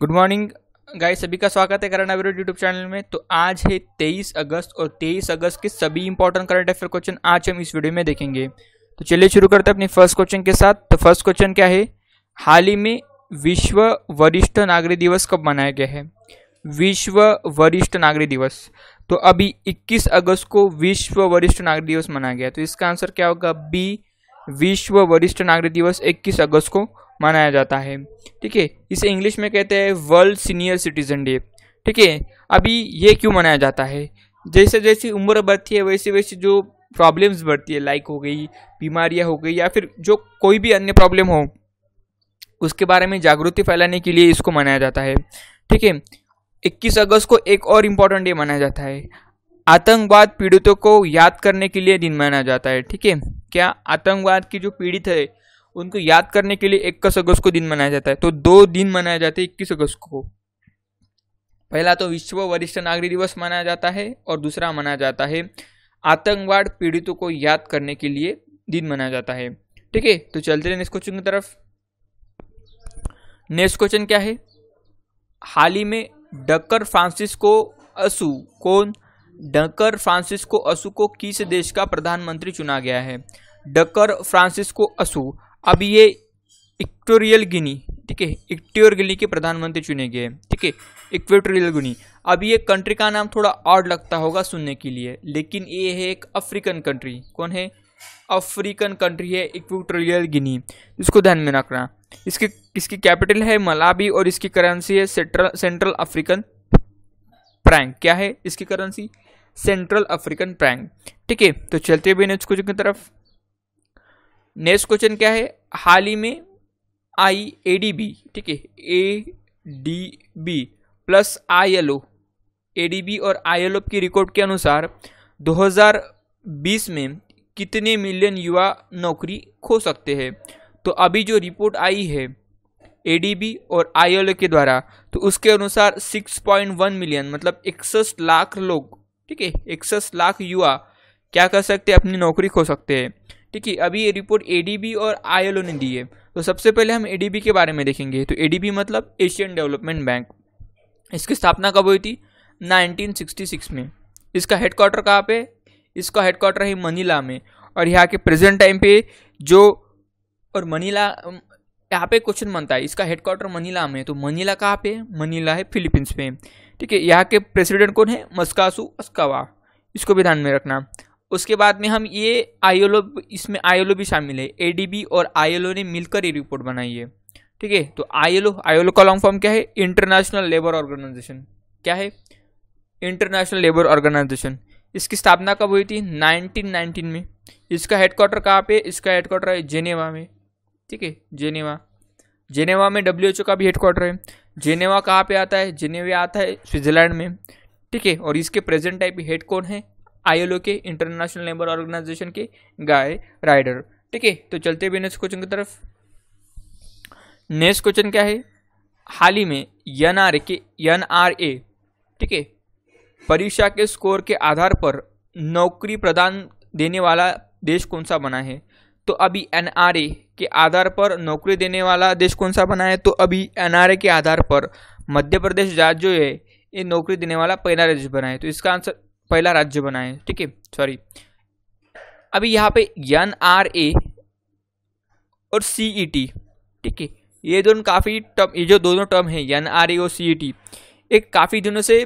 Good morning guys सभी का स्वागत है करंट अवेयर यूट्यूब चैनल में तो आज है 23 अगस्त और 23 अगस्त के सभी इंपॉर्टेंट करंट अफेयर क्वेश्चन आज हम इस वीडियो में देखेंगे तो चलिए शुरू करते हैं अपनी फर्स्ट क्वेश्चन के साथ तो फर्स्ट क्वेश्चन क्या है हाल ही में विश्व वरिष्ठ नागरिक दिवस कब मनाया गया है विश्व वरिष्ठ नागरिक दिवस तो अभी इक्कीस अगस्त को विश्व वरिष्ठ नागरिक दिवस मनाया गया तो इसका आंसर क्या होगा बी विश्व वरिष्ठ नागरिक दिवस इक्कीस अगस्त को मनाया जाता है ठीक है इसे इंग्लिश में कहते हैं वर्ल्ड सीनियर सिटीजन डे ठीक है अभी ये क्यों मनाया जाता है जैसे जैसे उम्र बढ़ती है वैसे वैसे जो प्रॉब्लम्स बढ़ती है लाइक हो गई बीमारियाँ हो गई या फिर जो कोई भी अन्य प्रॉब्लम हो उसके बारे में जागृति फैलाने के लिए इसको मनाया जाता है ठीक है इक्कीस अगस्त को एक और इम्पॉर्टेंट डे मनाया जाता है आतंकवाद पीड़ितों को याद करने के लिए दिन मनाया जाता है ठीक है क्या आतंकवाद की जो पीड़ित है उनको याद करने के लिए इक्कीस अगस्त को दिन मनाया जाता है तो दो दिन मनाया जाते हैं इक्कीस अगस्त को पहला तो विश्व वरिष्ठ नागरिक दिवस मनाया जाता है और दूसरा मनाया जाता है आतंकवाद पीड़ितों को याद करने के लिए दिन मनाया जाता है ठीक है तो चलते रहे नेक्स्ट क्वेश्चन की तरफ नेक्स्ट क्वेश्चन क्या है हाल ही में डकर फ्रांसिस्को असू कौन डकर फ्रांसिस्को असू को किस देश का प्रधानमंत्री चुना गया है डकर फ्रांसिस्को असू अब ये इक्टोरियल गिनी ठीक है इक्टोर गिनी के प्रधानमंत्री चुने गए ठीक है इक्वेटोरियल गिनी अब ये कंट्री का नाम थोड़ा आर्ड लगता होगा सुनने के लिए लेकिन ये है एक अफ्रीकन कंट्री कौन है अफ्रीकन कंट्री है इक्वेटोरियल गिनी इसको ध्यान में रखना इसकी इसकी कैपिटल है मलाबी और इसकी करेंसी है सेंट्रल सेंट्रल अफ्रीकन प्रैंक क्या है इसकी करेंसी सेंट्रल अफ्रीकन प्रैंक ठीक है तो चलते भी नेक्स्ट क्वेश्चन की तरफ नेक्स्ट क्वेश्चन क्या है हाल ही में आई ए डी बी ठीक है A D B plus I L O A D B और आई एल ओ की रिकॉर्ड के अनुसार 2020 में कितने मिलियन युवा नौकरी खो सकते हैं तो अभी जो रिपोर्ट आई है ए डी बी और आई एल ओ के द्वारा तो उसके अनुसार 6.1 मिलियन मतलब इकसठ लाख लोग ठीक है इकसठ लाख युवा क्या कर सकते हैं अपनी नौकरी खो सकते हैं ठीक है अभी ये रिपोर्ट ए और आई ने दी है तो सबसे पहले हम ए के बारे में देखेंगे तो ए मतलब एशियन डेवलपमेंट बैंक इसकी स्थापना कब हुई थी 1966 में इसका हेडक्वार्टर कहाँ पे इसका हेडक्वार्टर है मनीला में और यहाँ के प्रेजेंट टाइम पे जो और मनीला यहाँ पे क्वेश्चन बनता है इसका हेडक्वार्टर मनीला में तो मनीला कहाँ पे मनीला है फिलीपींस में ठीक है यहाँ के प्रेसिडेंट कौन है मस्कासु अस्कावा इसको भी ध्यान में रखना उसके बाद में हम ये आईएलओ इसमें आईएलओ भी शामिल है एडीबी और आईएलओ ने मिलकर ये रिपोर्ट बनाई है ठीक है तो आईएलओ आईएलओ का लॉन्ग फॉर्म क्या है इंटरनेशनल लेबर ऑर्गेनाइजेशन क्या है इंटरनेशनल लेबर ऑर्गेनाइजेशन इसकी स्थापना कब हुई थी 1919 में इसका हेडक्वार्टर कहाँ पे इसका हेडक्वार्टर है जेनेवा में ठीक है जेनेवा जेनेवा में डब्ल्यू का भी हेडक्वार्टर है जेनेवा कहाँ पे आता है जेनेवा आता है स्विट्जरलैंड में ठीक है और इसके प्रेजेंट टाइप हेड कौन है आईएलओ के इंटरनेशनल लेबर ऑर्गेनाइजेशन के गाय राइडर ठीक है तो चलते भी नेक्स्ट क्वेश्चन की तरफ नेक्स्ट क्वेश्चन क्या है हाल ही में एन आर के एन आर ए ठीक है परीक्षा के स्कोर के आधार पर नौकरी प्रदान देने वाला देश कौन सा बना है तो अभी एन आर ए के आधार पर नौकरी देने वाला देश कौन सा बना है तो अभी एन आर ए के आधार पर मध्य प्रदेश राज्य जो है ये नौकरी देने वाला पहला राज्य बना है तो इसका आंसर पहला राज्य बना है ठीक है सॉरी अभी यहाँ पे एन आर ए और सी ई टी ठीक है ये दोनों काफ़ी टर्म ये जो दोनों टर्म है एन आर ए और सी ई टी एक काफ़ी दिनों से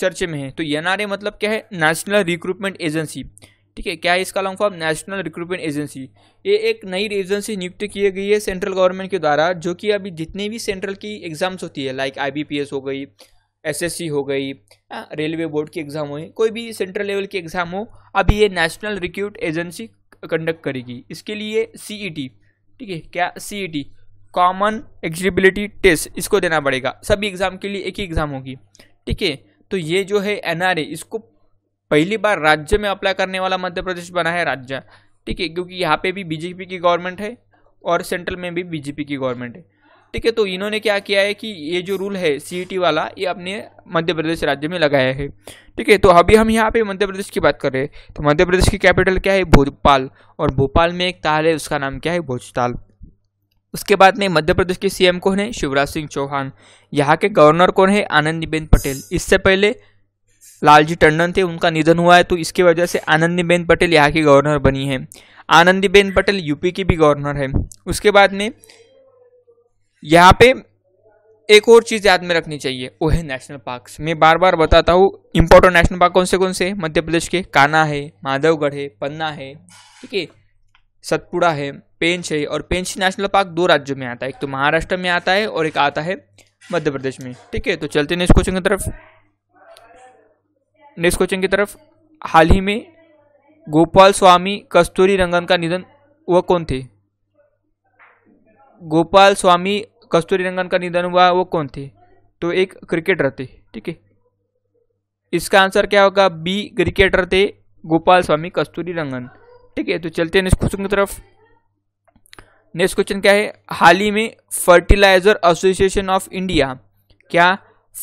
चर्चे में है तो एन आर ए मतलब क्या है नेशनल रिक्रूटमेंट एजेंसी ठीक है क्या है इसका long form national recruitment agency ये एक नई एजेंसी नियुक्त की गई है सेंट्रल गवर्नमेंट के द्वारा जो कि अभी जितने भी सेंट्रल की एग्जाम्स होती है like I B P S हो गई एसएससी हो गई हाँ। रेलवे बोर्ड की एग्ज़ाम हुई कोई भी सेंट्रल लेवल की एग्ज़ाम हो अभी ये नेशनल रिक्रूट एजेंसी कंडक्ट करेगी इसके लिए सीईटी e ठीक है क्या सीईटी कॉमन एग्जिबिलिटी टेस्ट इसको देना पड़ेगा सभी एग्ज़ाम के लिए एक ही एग्ज़ाम होगी ठीक है तो ये जो है ए इसको पहली बार राज्य में अप्लाई करने वाला मध्य प्रदेश बना है राज्य ठीक है क्योंकि यहाँ पे भी बीजेपी की गवर्नमेंट है और सेंट्रल में भी बीजेपी की गवर्नमेंट है ठीक है तो इन्होंने क्या किया है कि ये जो रूल है सी e वाला ये अपने मध्य प्रदेश राज्य में लगाया है ठीक है तो अभी हम यहाँ पे मध्य प्रदेश की बात कर रहे हैं तो मध्य प्रदेश की कैपिटल क्या है भोपाल और भोपाल में एक ताल है उसका नाम क्या है भोजताल उसके बाद में मध्य प्रदेश के सीएम कौन है शिवराज सिंह चौहान यहाँ के गवर्नर कौन है आनंदीबेन पटेल इससे पहले लालजी टंडन थे उनका निधन हुआ है तो इसकी वजह से आनंदीबेन पटेल यहाँ की गवर्नर बनी है आनंदीबेन पटेल यूपी की भी गवर्नर है उसके बाद में यहाँ पे एक और चीज़ याद में रखनी चाहिए वो है नेशनल पार्क्स मैं बार बार बताता हूँ इंपॉर्टेंट नेशनल पार्क कौन से कौन से मध्य प्रदेश के काना है माधवगढ़ है पन्ना है ठीक है सतपुड़ा है पेंच है और पेंच नेशनल पार्क दो राज्यों में आता है एक तो महाराष्ट्र में आता है और एक आता है मध्य प्रदेश में ठीक है तो चलते नेक्स्ट क्वेश्चन की तरफ नेक्स्ट क्वेश्चन की तरफ हाल ही में गोपाल स्वामी कस्तूरी रंगन का निधन वह कौन थे गोपाल स्वामी कस्तूरी रंगन का निधन हुआ वो कौन थे तो एक क्रिकेटर थे ठीक है इसका आंसर क्या होगा बी क्रिकेटर थे गोपाल स्वामी कस्तूरी रंगन ठीक है तो चलते हैं नेक्स्ट क्वेश्चन की तरफ नेक्स्ट क्वेश्चन क्या है हाल ही में फर्टिलाइजर एसोसिएशन ऑफ इंडिया क्या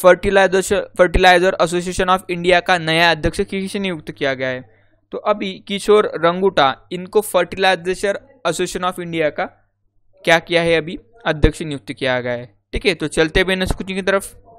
fertiliser fertiliser association of India का नया अध्यक्ष किसे नियुक्त किया गया है तो अभी किशोर रंगूटा इनको फर्टिलाइजेशन एसोसिएशन ऑफ इंडिया का क्या किया है अभी अध्यक्ष नियुक्त किया गया है ठीक है तो चलते हैं बेनस कोचिंग की तरफ